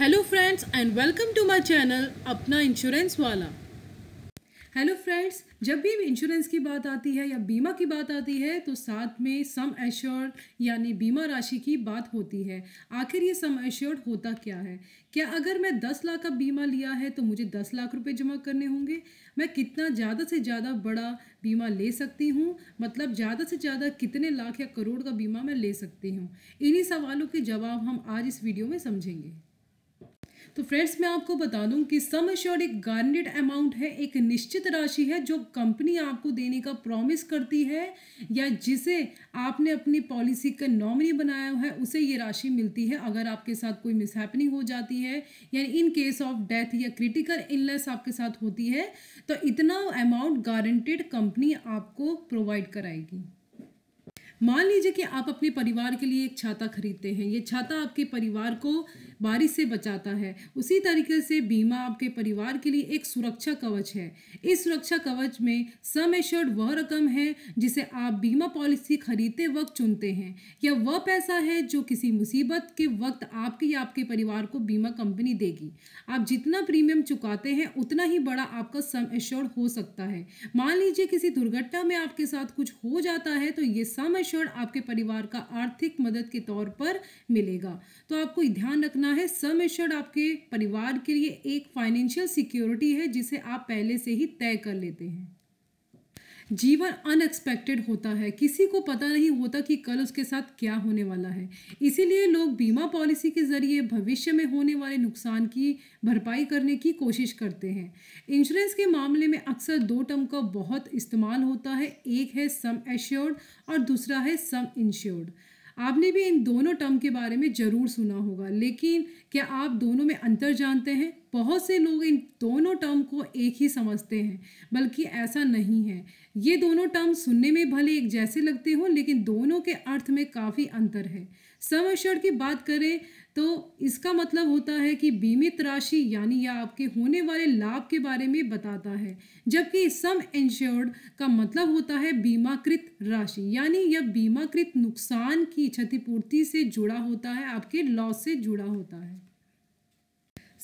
Hello friends and welcome to my channel अपना insurance वाला hello friends जब भी इंश्योरेंस की बात आती है या बीमा की बात आती है तो साथ में सम एश्योर्ड यानी बीमा राशि की बात होती है आखिर ये सम एश्योर्ड होता क्या है क्या अगर मैं दस लाख का बीमा लिया है तो मुझे दस लाख रुपए जमा करने होंगे मैं कितना ज़्यादा से ज़्यादा बड़ा बीमा ले सकती हूँ मतलब ज़्यादा से ज़्यादा कितने लाख या करोड़ का बीमा मैं ले सकती हूँ इन्हीं सवालों के जवाब हम आज इस वीडियो में समझेंगे तो फ्रेंड्स मैं आपको बता दूं कि सम एश्योर्ड एक गारंटेड अमाउंट है एक निश्चित राशि है जो कंपनी आपको देने का प्रॉमिस करती है या जिसे आपने अपनी पॉलिसी का नॉमिनी बनाया है उसे ये राशि मिलती है अगर आपके साथ कोई मिसहैपनिंग हो जाती है यानी इन केस ऑफ डेथ या क्रिटिकल इलनेस आपके साथ होती है तो इतना अमाउंट गारंटेड कंपनी आपको प्रोवाइड कराएगी मान लीजिए कि आप अपने परिवार के लिए एक छाता खरीदते हैं ये छाता आपके परिवार को बारिश से बचाता है उसी तरीके से बीमा आपके परिवार के लिए एक सुरक्षा कवच है इस सुरक्षा कवच में सम एश्योर्ड वह रकम है जिसे आप बीमा पॉलिसी खरीदते वक्त चुनते हैं या वह पैसा है जो किसी मुसीबत के वक्त आपके या आपके परिवार को बीमा कंपनी देगी आप जितना प्रीमियम चुकाते हैं उतना ही बड़ा आपका सम एश्योर्ड हो सकता है मान लीजिए किसी दुर्घटना में आपके साथ कुछ हो जाता है तो ये सम ऋण आपके परिवार का आर्थिक मदद के तौर पर मिलेगा तो आपको ध्यान रखना है सम एश्योर्ड आपके परिवार के लिए एक फाइनेंशियल सिक्योरिटी है जिसे आप पहले से ही तय कर लेते हैं जीवन अनएक्सपेक्टेड होता है किसी को पता नहीं होता कि कल उसके साथ क्या होने वाला है इसीलिए लोग बीमा पॉलिसी के जरिए भविष्य में होने वाले नुकसान की भरपाई करने की कोशिश करते हैं इंश्योरेंस के मामले में अक्सर दो टर्म का बहुत इस्तेमाल होता है एक है सम एश्योर्ड और दूसरा है सम इंश्योर्ड आपने भी इन दोनों टर्म के बारे में ज़रूर सुना होगा लेकिन क्या आप दोनों में अंतर जानते हैं बहुत से लोग इन दोनों टर्म को एक ही समझते हैं बल्कि ऐसा नहीं है ये दोनों टर्म सुनने में भले एक जैसे लगते हों लेकिन दोनों के अर्थ में काफ़ी अंतर है सम एश्योर्ड की बात करें तो इसका मतलब होता है कि बीमित राशि यानी यह या आपके होने वाले लाभ के बारे में बताता है जबकि सम इंश्योर्ड का मतलब होता है बीमाकृत राशि यानी यह या बीमाकृत नुकसान की क्षतिपूर्ति से जुड़ा होता है आपके लॉस से जुड़ा होता है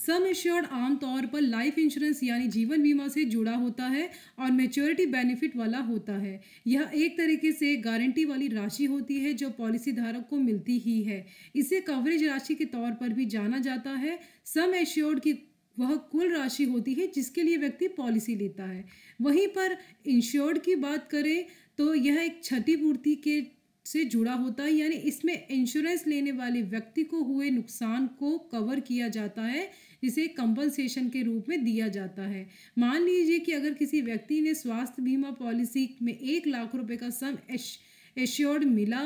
सम एश्योर्ड आमतौर पर लाइफ इंश्योरेंस यानी जीवन बीमा से जुड़ा होता है और मेच्योरिटी बेनिफिट वाला होता है यह एक तरीके से गारंटी वाली राशि होती है जो पॉलिसी धारक को मिलती ही है इसे कवरेज राशि के तौर पर भी जाना जाता है सम एश्योर्ड की वह कुल राशि होती है जिसके लिए व्यक्ति पॉलिसी लेता है वहीं पर इंश्योर्ड की बात करें तो यह एक क्षतिपूर्ति के से जुड़ा होता है यानी इसमें इंश्योरेंस लेने वाले व्यक्ति को हुए नुकसान को कवर किया जाता है जिसे कंपनसेशन के रूप में दिया जाता है मान लीजिए कि अगर किसी व्यक्ति ने स्वास्थ्य बीमा पॉलिसी में एक लाख रुपए का सम एश्योर्ड मिला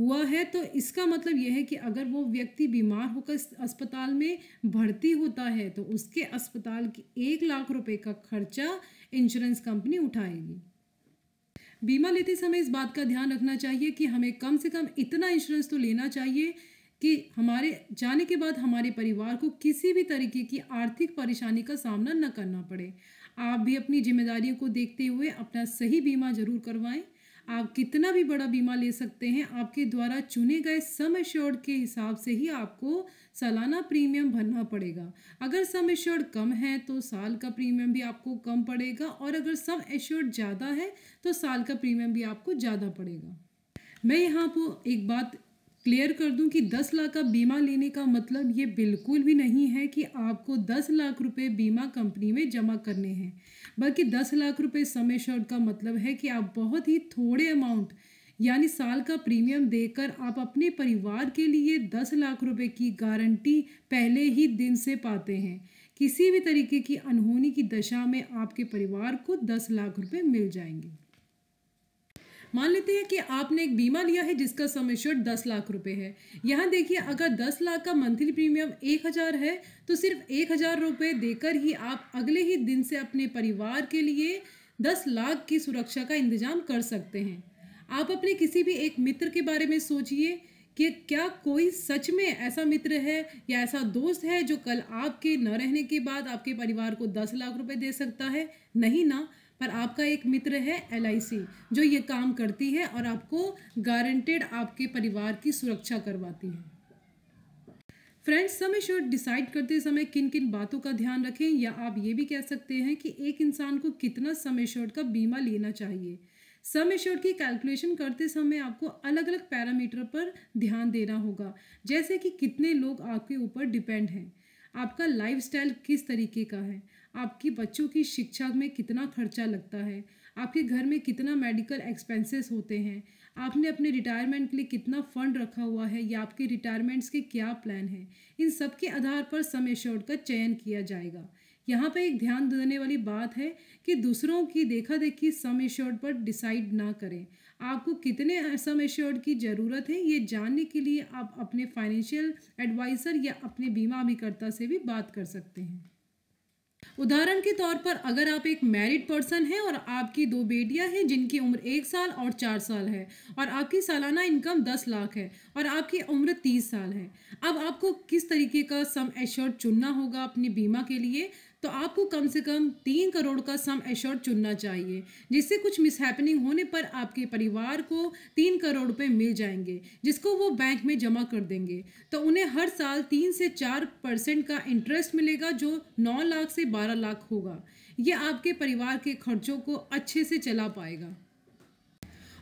हुआ है तो इसका मतलब यह है कि अगर वो व्यक्ति बीमार होकर अस्पताल में भर्ती होता है तो उसके अस्पताल के एक लाख रुपए का खर्चा इंश्योरेंस कंपनी उठाएगी बीमा लेते समय इस बात का ध्यान रखना चाहिए कि हमें कम से कम इतना इंश्योरेंस तो लेना चाहिए कि हमारे जाने के बाद हमारे परिवार को किसी भी तरीके की आर्थिक परेशानी का सामना न करना पड़े आप भी अपनी जिम्मेदारियों को देखते हुए अपना सही बीमा जरूर करवाएं आप कितना भी बड़ा बीमा ले सकते हैं आपके द्वारा चुने गए सम एश्योर्ड के हिसाब से ही आपको सालाना प्रीमियम भरना पड़ेगा अगर सम एश्योर्ड कम है तो साल का प्रीमियम भी आपको कम पड़ेगा और अगर सम एश्योर्ड ज़्यादा है तो साल का प्रीमियम भी आपको ज़्यादा पड़ेगा मैं यहाँ पर एक बात क्लियर कर दूं कि दस लाख का बीमा लेने का मतलब ये बिल्कुल भी नहीं है कि आपको दस लाख रुपए बीमा कंपनी में जमा करने हैं बल्कि दस लाख रुपए समय शॉर्ट का मतलब है कि आप बहुत ही थोड़े अमाउंट यानी साल का प्रीमियम देकर आप अपने परिवार के लिए दस लाख रुपए की गारंटी पहले ही दिन से पाते हैं किसी भी तरीके की अनहोनी की दशा में आपके परिवार को दस लाख रुपये मिल जाएंगे मान लेते हैं कि आपने एक बीमा लिया है जिसका सम दस लाख रुपए है यहाँ देखिए अगर दस लाख का मंथली प्रीमियम एक हज़ार है तो सिर्फ एक हज़ार रुपये देकर ही आप अगले ही दिन से अपने परिवार के लिए दस लाख की सुरक्षा का इंतजाम कर सकते हैं आप अपने किसी भी एक मित्र के बारे में सोचिए कि क्या कोई सच में ऐसा मित्र है या ऐसा दोस्त है जो कल आपके न रहने के बाद आपके परिवार को दस लाख रुपए दे सकता है नहीं ना पर आपका एक मित्र है एल जो ये काम करती है और आपको गारंटेड आपके परिवार की सुरक्षा करवाती है फ्रेंड्स समय श्योर डिसाइड करते समय किन किन बातों का ध्यान रखें या आप ये भी कह सकते हैं कि एक इंसान को कितना समय श्योर का बीमा लेना चाहिए सम श्योर की कैलकुलेशन करते समय आपको अलग अलग पैरामीटर पर ध्यान देना होगा जैसे कि कितने लोग आपके ऊपर डिपेंड हैं आपका लाइफ किस तरीके का है आपकी बच्चों की शिक्षा में कितना खर्चा लगता है आपके घर में कितना मेडिकल एक्सपेंसेस होते हैं आपने अपने रिटायरमेंट के लिए कितना फंड रखा हुआ है या आपके रिटायरमेंट्स के क्या प्लान हैं इन सब के आधार पर सम एश्योर्ड का चयन किया जाएगा यहाँ पर एक ध्यान देने वाली बात है कि दूसरों की देखा देखी सम एश्योर्ड पर डिसाइड ना करें आपको कितने सम एश्योर्ड की ज़रूरत है ये जानने के लिए आप अपने फाइनेंशियल एडवाइज़र या अपने बीमा अभिकर्ता से भी बात कर सकते हैं उदाहरण के तौर पर अगर आप एक मैरिड पर्सन हैं और आपकी दो बेटियां हैं जिनकी उम्र एक साल और चार साल है और आपकी सालाना इनकम दस लाख है और आपकी उम्र तीस साल है अब आपको किस तरीके का सम एश्योर्ड चुनना होगा अपने बीमा के लिए तो आपको कम से कम तीन करोड़ का सम एश्योर चुनना चाहिए जिससे कुछ मिसहैपनिंग होने पर आपके परिवार को तीन करोड़ रुपये मिल जाएंगे जिसको वो बैंक में जमा कर देंगे तो उन्हें हर साल तीन से चार परसेंट का इंटरेस्ट मिलेगा जो नौ लाख से बारह लाख होगा ये आपके परिवार के खर्चों को अच्छे से चला पाएगा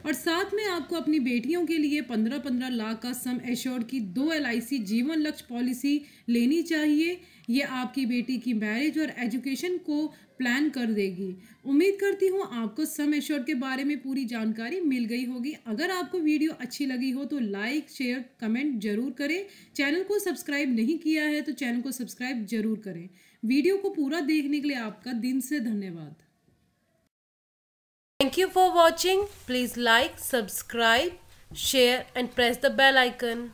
और साथ में आपको अपनी बेटियों के लिए पंद्रह पंद्रह लाख का सम एश्योर्ड की दो एल जीवन लक्ष्य पॉलिसी लेनी चाहिए ये आपकी बेटी की मैरिज और एजुकेशन को प्लान कर देगी उम्मीद करती हूँ आपको सम एश्योर्ड के बारे में पूरी जानकारी मिल गई होगी अगर आपको वीडियो अच्छी लगी हो तो लाइक शेयर कमेंट जरूर करें चैनल को सब्सक्राइब नहीं किया है तो चैनल को सब्सक्राइब जरूर करें वीडियो को पूरा देखने के लिए आपका दिन से धन्यवाद Thank you for watching. Please like, subscribe, share and press the bell icon.